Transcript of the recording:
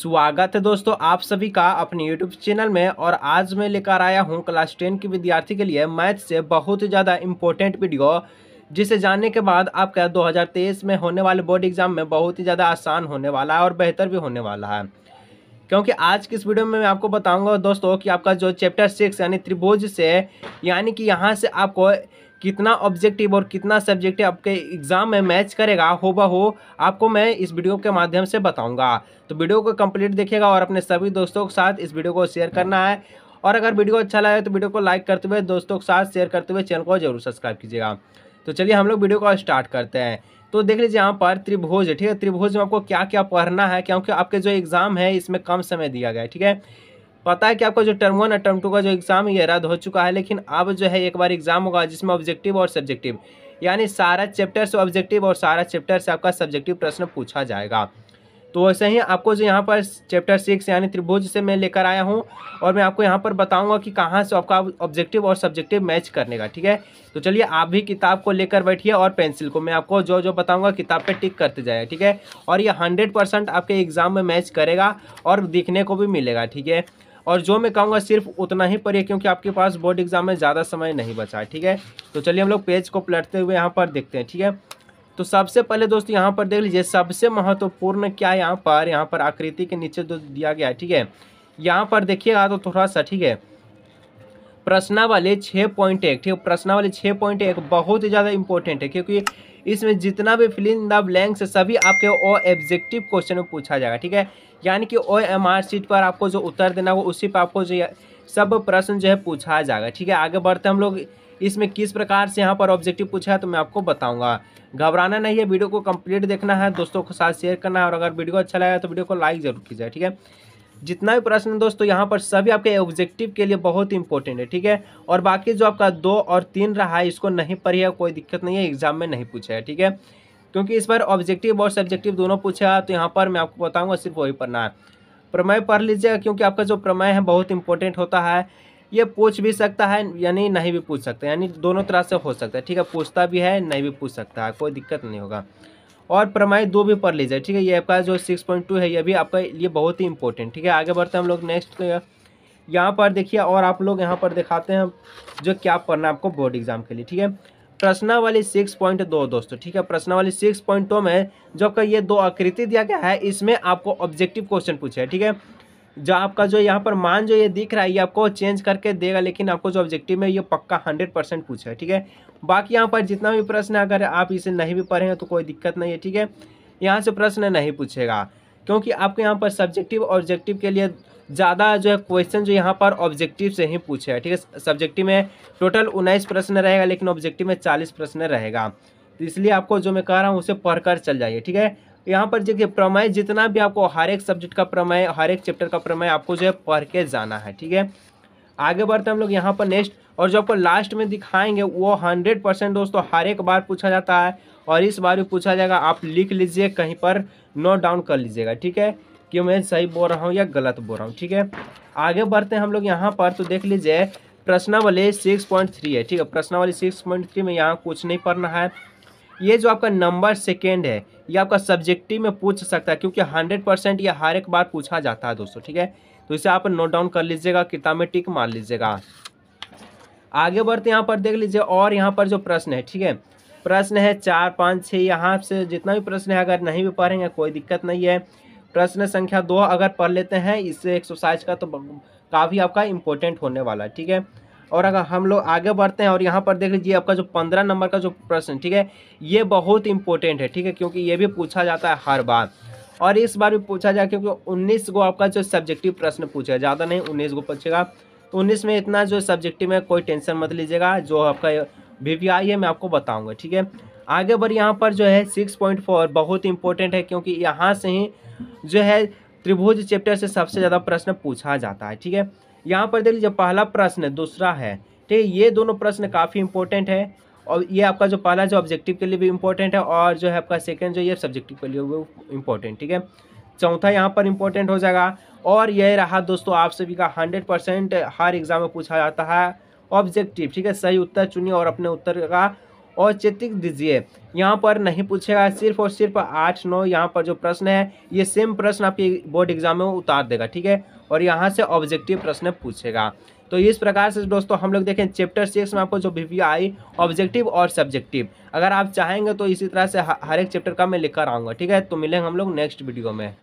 स्वागत है दोस्तों आप सभी का अपने YouTube चैनल में और आज मैं लेकर आया हूं क्लास टेन के विद्यार्थी के लिए मैथ से बहुत ही ज़्यादा इम्पोर्टेंट वीडियो जिसे जानने के बाद आपका 2023 में होने वाले बोर्ड एग्जाम में बहुत ही ज़्यादा आसान होने वाला है और बेहतर भी होने वाला है क्योंकि आज की इस वीडियो में मैं आपको बताऊँगा दोस्तों कि आपका जो चैप्टर सिक्स यानी त्रिभुज से यानी कि यहाँ से आपको कितना ऑब्जेक्टिव और कितना सब्जेक्टिव आपके एग्ज़ाम में मैच करेगा हो बा हो आपको मैं इस वीडियो के माध्यम से बताऊंगा तो वीडियो को कंप्लीट देखिएगा और अपने सभी दोस्तों के साथ इस वीडियो को शेयर करना है और अगर वीडियो अच्छा लगे तो वीडियो को लाइक करते हुए दोस्तों के साथ शेयर करते हुए चैनल को जरूर सब्सक्राइब कीजिएगा तो चलिए हम लोग वीडियो को स्टार्ट करते हैं तो देख लीजिए यहाँ पर त्रिभुज ठीक है त्रिभुज में आपको क्या क्या पढ़ना है क्योंकि आपके जो एग्ज़ाम है इसमें कम समय दिया गया है ठीक है पता है कि आपका जो टर्म वन और टर्म टू का जो एग्ज़ाम ये रद्द हो चुका है लेकिन अब जो है एक बार एग्ज़ाम होगा जिसमें ऑब्जेक्टिव और सब्जेक्टिव यानी सारा चैप्टर से ऑब्जेक्टिव और सारा चैप्टर से आपका सब्जेक्टिव प्रश्न पूछा जाएगा तो वैसे ही आपको जो यहाँ पर चैप्टर सिक्स यानी त्रिभुज से मैं लेकर आया हूँ और मैं आपको यहाँ पर बताऊँगा कि कहाँ से आपका ऑब्जेक्टिव और सब्जेक्टिव मैच करने का ठीक है तो चलिए आप भी किताब को लेकर बैठिए और पेंसिल को मैं आपको जो जो बताऊँगा किताब पर टिक करते जाए ठीक है और ये हंड्रेड आपके एग्ज़ाम में मैच करेगा और दिखने को भी मिलेगा ठीक है और जो मैं कहूँगा सिर्फ उतना ही पढ़िए क्योंकि आपके पास बोर्ड एग्जाम में ज़्यादा समय नहीं बचा है ठीक है तो चलिए हम लोग पेज को पलटते हुए यहाँ पर देखते हैं ठीक है तो सबसे पहले दोस्तों यहाँ पर देख लीजिए सबसे महत्वपूर्ण क्या है यहाँ पर यहाँ पर आकृति के नीचे जो दिया गया है ठीक है यहाँ पर देखिएगा तो थोड़ा सा ठीक है प्रश्नावली छः पॉइंट एक ठीक है प्रश्नावली छः पॉइंट एक बहुत ही ज़्यादा इंपॉर्टेंट है क्योंकि इसमें जितना भी फिलिंग द ब्लैंक्स सभी आपके ओ एब्जेक्टिव क्वेश्चन में पूछा जाएगा ठीक है यानी कि ओ एम आर सीट पर आपको जो उत्तर देना हो उसी पर आपको जो सब प्रश्न जो है पूछा जाएगा ठीक है आगे बढ़ते हम लोग इसमें किस प्रकार से यहाँ पर ऑब्जेक्टिव पूछा है तो मैं आपको बताऊँगा घबराना नहीं है वीडियो को कंप्लीट देखना है दोस्तों के साथ शेयर करना है और अगर वीडियो अच्छा लगा तो वीडियो को लाइक जरूर कीजिए ठीक है जितना भी प्रश्न है दोस्तों यहाँ पर सभी आपके ऑब्जेक्टिव के लिए बहुत ही इंपॉर्टेंट है ठीक है और बाकी जो आपका दो और तीन रहा है इसको नहीं पढ़िएगा कोई दिक्कत नहीं है एग्जाम में नहीं पूछा है ठीक है क्योंकि इस बार ऑब्जेक्टिव और सब्जेक्टिव दोनों पूछा तो यहाँ पर मैं आपको बताऊँगा सिर्फ वही पढ़ना है प्रमेय पढ़ लीजिएगा क्योंकि आपका जो प्रमेय है बहुत इंपॉर्टेंट होता है ये पूछ भी सकता है यानी नहीं भी पूछ सकता यानी दोनों तरह से हो सकता है ठीक है पूछता भी है नहीं भी पूछ सकता है कोई दिक्कत नहीं होगा और प्रमाय दो भी पर लीजिए ठीक है ये आपका जो सिक्स पॉइंट टू है ये भी आपका लिए बहुत ही इंपॉर्टेंट ठीक है आगे बढ़ते हैं हम लोग नेक्स्ट तो यहाँ पर देखिए और आप लोग यहाँ पर दिखाते हैं जो क्या पढ़ना आपको बोर्ड एग्जाम के लिए ठीक है प्रश्नावली सिक्स पॉइंट दो दोस्तों ठीक है प्रश्नावली सिक्स पॉइंट टू में जो आपका ये दो आकृति दिया गया है इसमें आपको ऑब्जेक्टिव क्वेश्चन पूछे ठीक है जो आपका जो यहाँ पर मान जो ये दिख रहा है ये आपको चेंज करके देगा लेकिन आपको जो ऑब्जेक्टिव है ये पक्का हंड्रेड परसेंट पूछा है ठीक है बाकी यहाँ पर जितना भी प्रश्न है अगर आप इसे नहीं भी पढ़े तो कोई दिक्कत नहीं है ठीक है यहाँ से प्रश्न नहीं पूछेगा क्योंकि आपको यहाँ पर सब्जेक्टिव ऑब्जेक्टिव के लिए ज़्यादा जो है क्वेश्चन जो यहाँ पर ऑब्जेक्टिव से ही पूछे है ठीक है सब्जेक्टिव में टोटल उन्नीस प्रश्न रहेगा लेकिन ऑब्जेक्टिव में चालीस प्रश्न रहेगा तो इसलिए आपको जो मैं कह रहा हूँ उसे पढ़कर चल जाइए ठीक है यहाँ पर देखिए प्रमेय जितना भी आपको हर एक सब्जेक्ट का प्रमेय हर एक चैप्टर का प्रमेय आपको जो है पढ़ के जाना है ठीक है आगे बढ़ते हम लोग यहाँ पर नेक्स्ट और जो आपको लास्ट में दिखाएंगे वो हंड्रेड परसेंट दोस्तों हर एक बार पूछा जाता है और इस बार भी पूछा जाएगा आप लिख लीजिए कहीं पर नोट डाउन कर लीजिएगा ठीक है कि मैं सही बोल रहा हूँ या गलत बोल रहा हूँ ठीक है आगे बढ़ते हैं हम लोग यहाँ पर तो देख लीजिए प्रश्नावली सिक्स पॉइंट थ्री है ठीक है प्रश्नावली सिक्स पॉइंट थ्री में यहाँ कुछ नहीं पढ़ना है ये जो आपका नंबर सेकेंड है ये आपका सब्जेक्टिव में पूछ सकता है क्योंकि हंड्रेड परसेंट ये हर एक बार पूछा जाता है दोस्तों ठीक है तो इसे आप नोट डाउन कर लीजिएगा किताब में टिक मार लीजिएगा आगे बढ़ते यहाँ पर देख लीजिए और यहाँ पर जो प्रश्न है ठीक है प्रश्न है चार पाँच छः यहाँ से जितना भी प्रश्न है अगर नहीं भी पढ़ेंगे कोई दिक्कत नहीं है प्रश्न संख्या दो अगर पढ़ लेते हैं इससे एक्सरसाइज का तो काफ़ी आपका इम्पोर्टेंट होने वाला है ठीक है और अगर हम लोग आगे बढ़ते हैं और यहाँ पर देख लीजिए आपका जो पंद्रह नंबर का जो प्रश्न ठीक है ये बहुत इंपॉर्टेंट है ठीक है क्योंकि ये भी पूछा जाता है हर बार और इस बार भी पूछा जाए क्योंकि उन्नीस गो आपका जो सब्जेक्टिव प्रश्न पूछेगा ज़्यादा नहीं उन्नीस को पूछेगा तो उन्नीस में इतना जो सब्जेक्टिव है कोई टेंशन मत लीजिएगा जो आपका वी आई है मैं आपको बताऊँगा ठीक है आगे बढ़ यहाँ पर जो है सिक्स पॉइंट फोर बहुत इंपॉर्टेंट है क्योंकि यहाँ से ही जो है त्रिभुज चैप्टर से सबसे ज़्यादा प्रश्न पूछा जाता है ठीक है यहाँ पर देख लीजिए पहला प्रश्न है दूसरा है ठीक है ये दोनों प्रश्न काफ़ी इंपॉर्टेंट है और ये आपका जो पहला जो ऑब्जेक्टिव के लिए भी इम्पोर्टेंट है और जो है आपका सेकेंड जो ये सब्जेक्टिव के लिए वो इम्पोर्टेंट ठीक है चौथा यहाँ पर इम्पोर्टेंट हो जाएगा और यह रहा दोस्तों आप सभी का हंड्रेड परसेंट हर एग्जाम में पूछा जाता है ऑब्जेक्टिव ठीक है सही उत्तर चुनिए और अपने उत्तर का और चितिक दीजिए यहाँ पर नहीं पूछेगा सिर्फ और सिर्फ आठ नौ यहाँ पर जो प्रश्न है ये सेम प्रश्न आपके बोर्ड एग्जाम में उतार देगा ठीक है और यहाँ से ऑब्जेक्टिव प्रश्न पूछेगा तो इस प्रकार से दोस्तों हम लोग देखें चैप्टर सिक्स में आपको जो वी आई ऑब्जेक्टिव और सब्जेक्टिव अगर आप चाहेंगे तो इसी तरह से हर एक चैप्टर का मैं कर आऊँगा ठीक है तो मिलेंगे हम लोग नेक्स्ट वीडियो में